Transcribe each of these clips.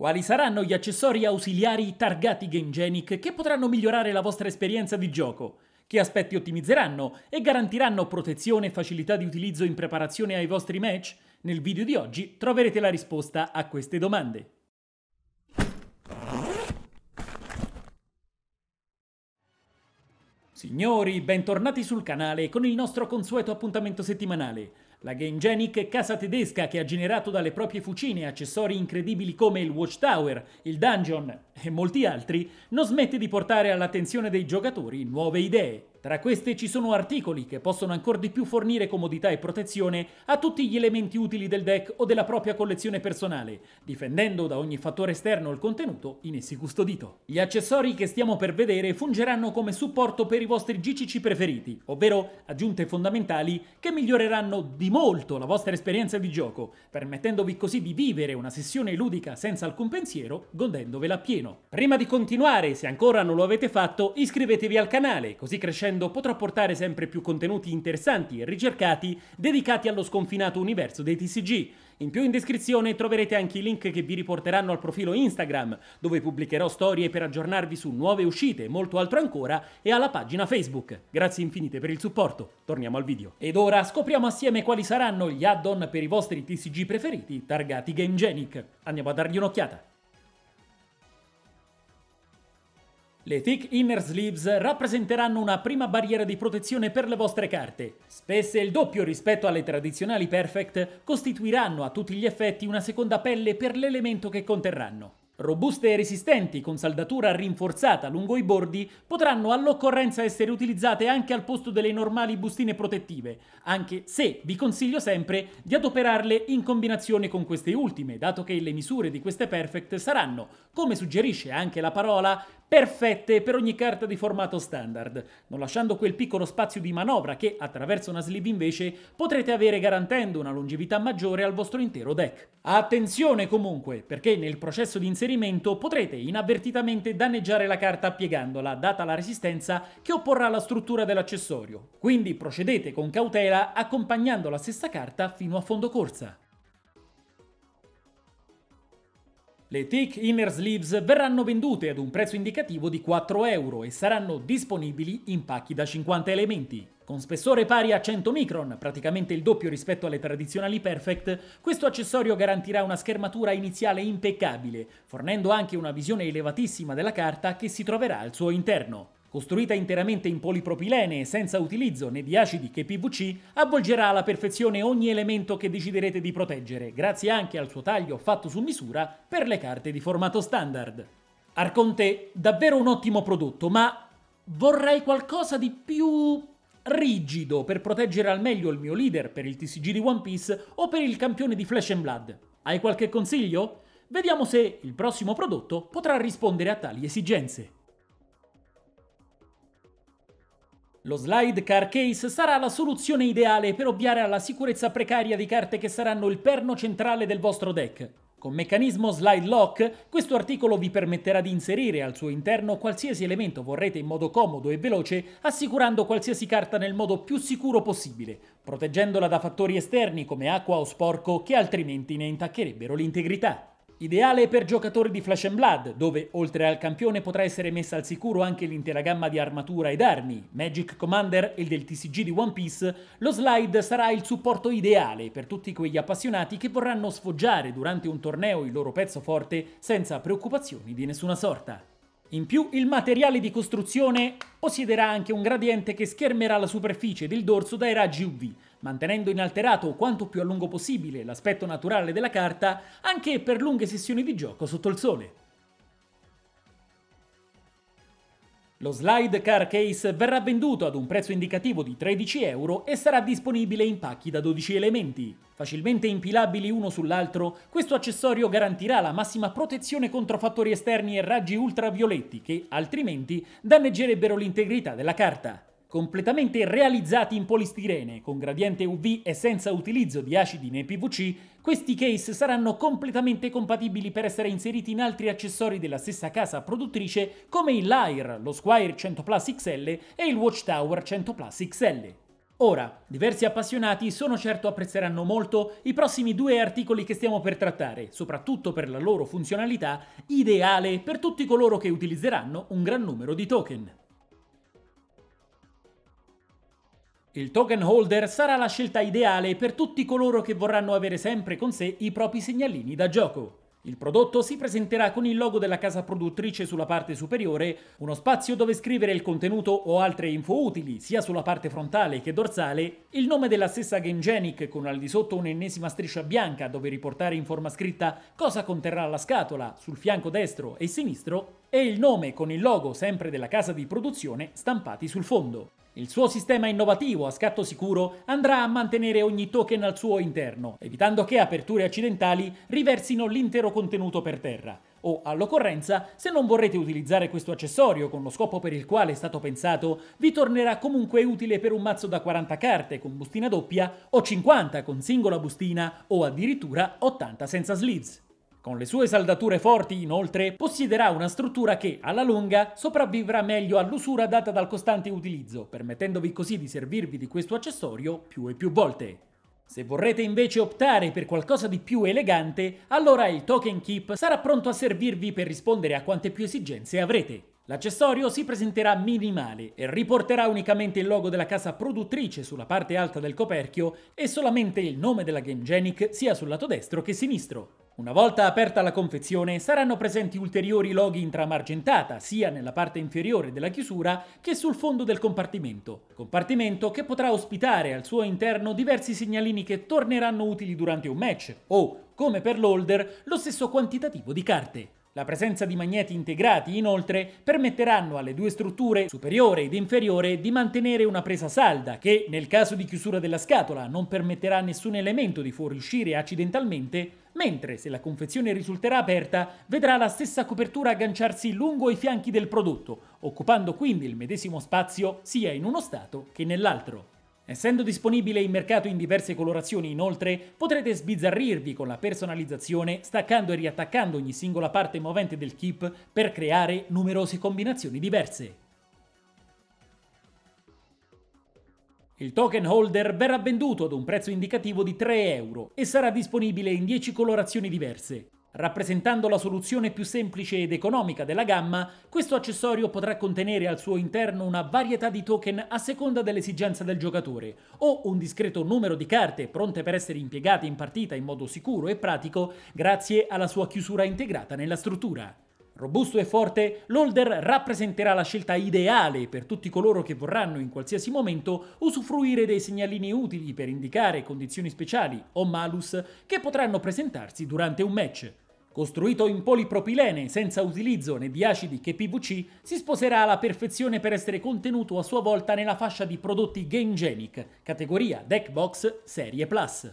Quali saranno gli accessori ausiliari targati GameGenic che potranno migliorare la vostra esperienza di gioco? Che aspetti ottimizzeranno e garantiranno protezione e facilità di utilizzo in preparazione ai vostri match? Nel video di oggi troverete la risposta a queste domande. Signori, bentornati sul canale con il nostro consueto appuntamento settimanale. La Gengenic casa tedesca che ha generato dalle proprie fucine accessori incredibili come il Watchtower, il Dungeon e molti altri, non smette di portare all'attenzione dei giocatori nuove idee. Tra queste ci sono articoli che possono ancor di più fornire comodità e protezione a tutti gli elementi utili del deck o della propria collezione personale, difendendo da ogni fattore esterno il contenuto in essi custodito. Gli accessori che stiamo per vedere fungeranno come supporto per i vostri GCC preferiti, ovvero aggiunte fondamentali che miglioreranno di molto la vostra esperienza di gioco, permettendovi così di vivere una sessione ludica senza alcun pensiero, godendovela pieno. Prima di continuare, se ancora non lo avete fatto, iscrivetevi al canale, così crescendo facendo potrò portare sempre più contenuti interessanti e ricercati dedicati allo sconfinato universo dei TCG. In più in descrizione troverete anche i link che vi riporteranno al profilo Instagram, dove pubblicherò storie per aggiornarvi su nuove uscite, molto altro ancora, e alla pagina Facebook. Grazie infinite per il supporto, torniamo al video. Ed ora scopriamo assieme quali saranno gli add-on per i vostri TCG preferiti targati Game Andiamo a dargli un'occhiata. Le Thick Inner Sleeves rappresenteranno una prima barriera di protezione per le vostre carte. Spesse il doppio rispetto alle tradizionali Perfect, costituiranno a tutti gli effetti una seconda pelle per l'elemento che conterranno robuste e resistenti con saldatura rinforzata lungo i bordi, potranno all'occorrenza essere utilizzate anche al posto delle normali bustine protettive, anche se vi consiglio sempre di adoperarle in combinazione con queste ultime, dato che le misure di queste Perfect saranno, come suggerisce anche la parola, perfette per ogni carta di formato standard, non lasciando quel piccolo spazio di manovra che, attraverso una sleeve invece, potrete avere garantendo una longevità maggiore al vostro intero deck. Attenzione comunque, perché nel processo di inserimento esperimento potrete inavvertitamente danneggiare la carta piegandola, data la resistenza che opporrà la struttura dell'accessorio. Quindi procedete con cautela accompagnando la stessa carta fino a fondo corsa. Le Thick Inner Sleeves verranno vendute ad un prezzo indicativo di 4 euro e saranno disponibili in pacchi da 50 elementi. Con spessore pari a 100 micron, praticamente il doppio rispetto alle tradizionali Perfect, questo accessorio garantirà una schermatura iniziale impeccabile, fornendo anche una visione elevatissima della carta che si troverà al suo interno. Costruita interamente in polipropilene e senza utilizzo né di acidi che PVC, avvolgerà alla perfezione ogni elemento che deciderete di proteggere, grazie anche al suo taglio fatto su misura per le carte di formato standard. Arconte, davvero un ottimo prodotto, ma vorrei qualcosa di più rigido per proteggere al meglio il mio leader per il TCG di One Piece o per il campione di Flesh and Blood? Hai qualche consiglio? Vediamo se il prossimo prodotto potrà rispondere a tali esigenze. Lo slide car case sarà la soluzione ideale per ovviare alla sicurezza precaria di carte che saranno il perno centrale del vostro deck. Con meccanismo slide lock, questo articolo vi permetterà di inserire al suo interno qualsiasi elemento vorrete in modo comodo e veloce, assicurando qualsiasi carta nel modo più sicuro possibile, proteggendola da fattori esterni come acqua o sporco che altrimenti ne intaccherebbero l'integrità. Ideale per giocatori di Flash and Blood, dove oltre al campione potrà essere messa al sicuro anche l'intera gamma di armatura ed armi, Magic Commander e del TCG di One Piece, lo slide sarà il supporto ideale per tutti quegli appassionati che vorranno sfoggiare durante un torneo il loro pezzo forte senza preoccupazioni di nessuna sorta. In più il materiale di costruzione possiederà anche un gradiente che schermerà la superficie del dorso dai raggi UV, mantenendo inalterato quanto più a lungo possibile l'aspetto naturale della carta anche per lunghe sessioni di gioco sotto il sole. Lo slide car case verrà venduto ad un prezzo indicativo di 13 euro e sarà disponibile in pacchi da 12 elementi. Facilmente impilabili uno sull'altro, questo accessorio garantirà la massima protezione contro fattori esterni e raggi ultravioletti che, altrimenti, danneggerebbero l'integrità della carta. Completamente realizzati in polistirene, con gradiente UV e senza utilizzo di acidi né PVC, questi case saranno completamente compatibili per essere inseriti in altri accessori della stessa casa produttrice come il Lyre, lo Squire 100 Plus XL e il Watchtower 100 Plus XL. Ora, diversi appassionati sono certo apprezzeranno molto i prossimi due articoli che stiamo per trattare, soprattutto per la loro funzionalità ideale per tutti coloro che utilizzeranno un gran numero di token. Il token holder sarà la scelta ideale per tutti coloro che vorranno avere sempre con sé i propri segnalini da gioco. Il prodotto si presenterà con il logo della casa produttrice sulla parte superiore, uno spazio dove scrivere il contenuto o altre info utili, sia sulla parte frontale che dorsale, il nome della stessa Gamegenic con al di sotto un'ennesima striscia bianca dove riportare in forma scritta cosa conterrà la scatola sul fianco destro e sinistro, e il nome con il logo sempre della casa di produzione stampati sul fondo. Il suo sistema innovativo a scatto sicuro andrà a mantenere ogni token al suo interno, evitando che aperture accidentali riversino l'intero contenuto per terra o all'occorrenza, se non vorrete utilizzare questo accessorio con lo scopo per il quale è stato pensato, vi tornerà comunque utile per un mazzo da 40 carte con bustina doppia o 50 con singola bustina o addirittura 80 senza sleeves. Con le sue saldature forti, inoltre, possiederà una struttura che, alla lunga, sopravvivrà meglio all'usura data dal costante utilizzo, permettendovi così di servirvi di questo accessorio più e più volte. Se vorrete invece optare per qualcosa di più elegante, allora il Token Keep sarà pronto a servirvi per rispondere a quante più esigenze avrete. L'accessorio si presenterà minimale e riporterà unicamente il logo della casa produttrice sulla parte alta del coperchio e solamente il nome della Game Genic sia sul lato destro che sinistro. Una volta aperta la confezione saranno presenti ulteriori loghi in trama argentata sia nella parte inferiore della chiusura che sul fondo del compartimento, compartimento che potrà ospitare al suo interno diversi segnalini che torneranno utili durante un match o, come per l'holder, lo stesso quantitativo di carte. La presenza di magneti integrati, inoltre, permetteranno alle due strutture, superiore ed inferiore, di mantenere una presa salda che, nel caso di chiusura della scatola, non permetterà a nessun elemento di fuoriuscire accidentalmente, mentre se la confezione risulterà aperta vedrà la stessa copertura agganciarsi lungo i fianchi del prodotto, occupando quindi il medesimo spazio sia in uno stato che nell'altro. Essendo disponibile in mercato in diverse colorazioni inoltre, potrete sbizzarrirvi con la personalizzazione staccando e riattaccando ogni singola parte movente del kip per creare numerose combinazioni diverse. Il token holder verrà venduto ad un prezzo indicativo di 3 euro e sarà disponibile in 10 colorazioni diverse. Rappresentando la soluzione più semplice ed economica della gamma, questo accessorio potrà contenere al suo interno una varietà di token a seconda dell'esigenza del giocatore, o un discreto numero di carte pronte per essere impiegate in partita in modo sicuro e pratico grazie alla sua chiusura integrata nella struttura. Robusto e forte, l'holder rappresenterà la scelta ideale per tutti coloro che vorranno in qualsiasi momento usufruire dei segnalini utili per indicare condizioni speciali o malus che potranno presentarsi durante un match. Costruito in polipropilene senza utilizzo né di acidi che PVC, si sposerà alla perfezione per essere contenuto a sua volta nella fascia di prodotti Game Genic, categoria Deck Box Serie Plus.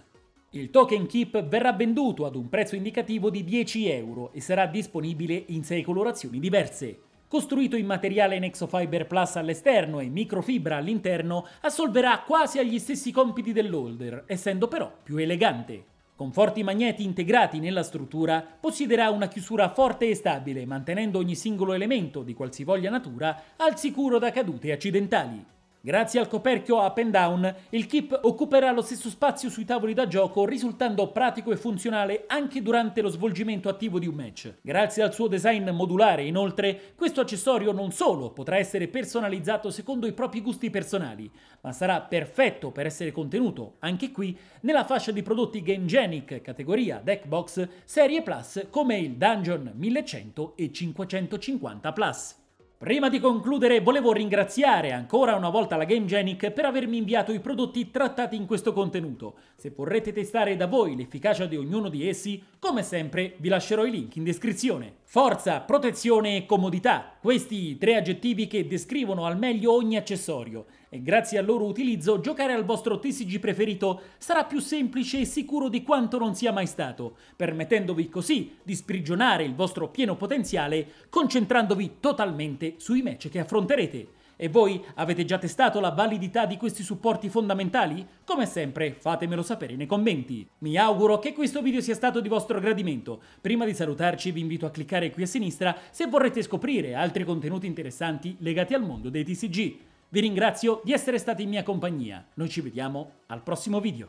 Il token Keep verrà venduto ad un prezzo indicativo di 10 euro e sarà disponibile in 6 colorazioni diverse. Costruito in materiale Nexofiber Plus all'esterno e microfibra all'interno, assolverà quasi agli stessi compiti dell'holder, essendo però più elegante. Con forti magneti integrati nella struttura, possiederà una chiusura forte e stabile, mantenendo ogni singolo elemento di qualsivoglia natura al sicuro da cadute accidentali. Grazie al coperchio up and down, il Keep occuperà lo stesso spazio sui tavoli da gioco, risultando pratico e funzionale anche durante lo svolgimento attivo di un match. Grazie al suo design modulare, inoltre, questo accessorio non solo potrà essere personalizzato secondo i propri gusti personali, ma sarà perfetto per essere contenuto, anche qui, nella fascia di prodotti Gamegenic, categoria Deckbox, Serie Plus, come il Dungeon 1100 e 550 Plus. Prima di concludere volevo ringraziare ancora una volta la GameGenic per avermi inviato i prodotti trattati in questo contenuto. Se vorrete testare da voi l'efficacia di ognuno di essi, come sempre vi lascerò i link in descrizione. Forza, protezione e comodità, questi tre aggettivi che descrivono al meglio ogni accessorio e grazie al loro utilizzo giocare al vostro TCG preferito sarà più semplice e sicuro di quanto non sia mai stato, permettendovi così di sprigionare il vostro pieno potenziale concentrandovi totalmente sui match che affronterete. E voi avete già testato la validità di questi supporti fondamentali? Come sempre fatemelo sapere nei commenti. Mi auguro che questo video sia stato di vostro gradimento. Prima di salutarci vi invito a cliccare qui a sinistra se vorrete scoprire altri contenuti interessanti legati al mondo dei TCG. Vi ringrazio di essere stati in mia compagnia. Noi ci vediamo al prossimo video.